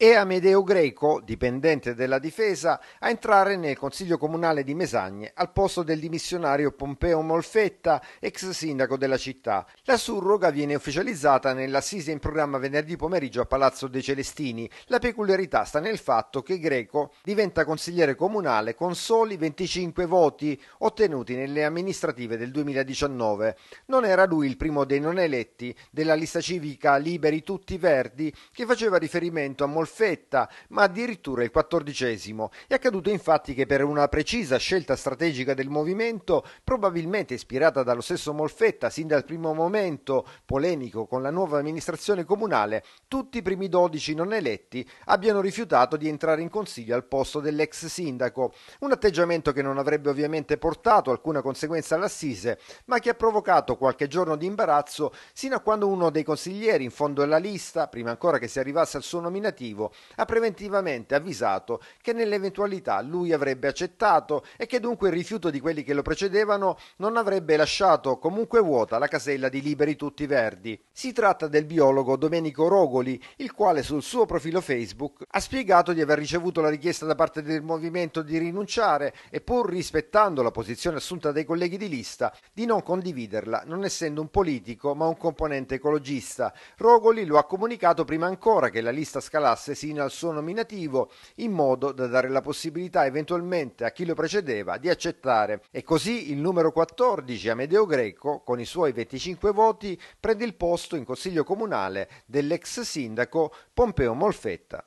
e Amedeo Greco, dipendente della difesa, a entrare nel Consiglio Comunale di Mesagne al posto del dimissionario Pompeo Molfetta, ex sindaco della città. La surroga viene ufficializzata nell'assise in programma venerdì pomeriggio a Palazzo De Celestini. La peculiarità sta nel fatto che Greco diventa consigliere comunale con soli 25 voti ottenuti nelle amministrative del 2019. Non era lui il primo dei non eletti della lista civica Liberi Tutti Verdi che faceva riferimento a Molfetta perfetta, ma addirittura il quattordicesimo. È accaduto infatti che per una precisa scelta strategica del movimento, probabilmente ispirata dallo stesso Molfetta sin dal primo momento polemico con la nuova amministrazione comunale, tutti i primi dodici non eletti abbiano rifiutato di entrare in consiglio al posto dell'ex sindaco, un atteggiamento che non avrebbe ovviamente portato alcuna conseguenza all'assise, ma che ha provocato qualche giorno di imbarazzo sino a quando uno dei consiglieri in fondo alla lista, prima ancora che si arrivasse al suo nominativo, motivo, ha preventivamente avvisato che nell'eventualità lui avrebbe accettato e che dunque il rifiuto di quelli che lo precedevano non avrebbe lasciato comunque vuota la casella di Liberi Tutti Verdi. Si tratta del biologo Domenico Rogoli, il quale sul suo profilo Facebook ha spiegato di aver ricevuto la richiesta da parte del movimento di rinunciare e pur rispettando la posizione assunta dai colleghi di lista di non condividerla, non essendo un politico ma un componente ecologista. Rogoli lo ha comunicato prima ancora che la lista scalasse basse sino al suo nominativo in modo da dare la possibilità eventualmente a chi lo precedeva di accettare e così il numero 14 Amedeo Greco con i suoi 25 voti prende il posto in consiglio comunale dell'ex sindaco Pompeo Molfetta.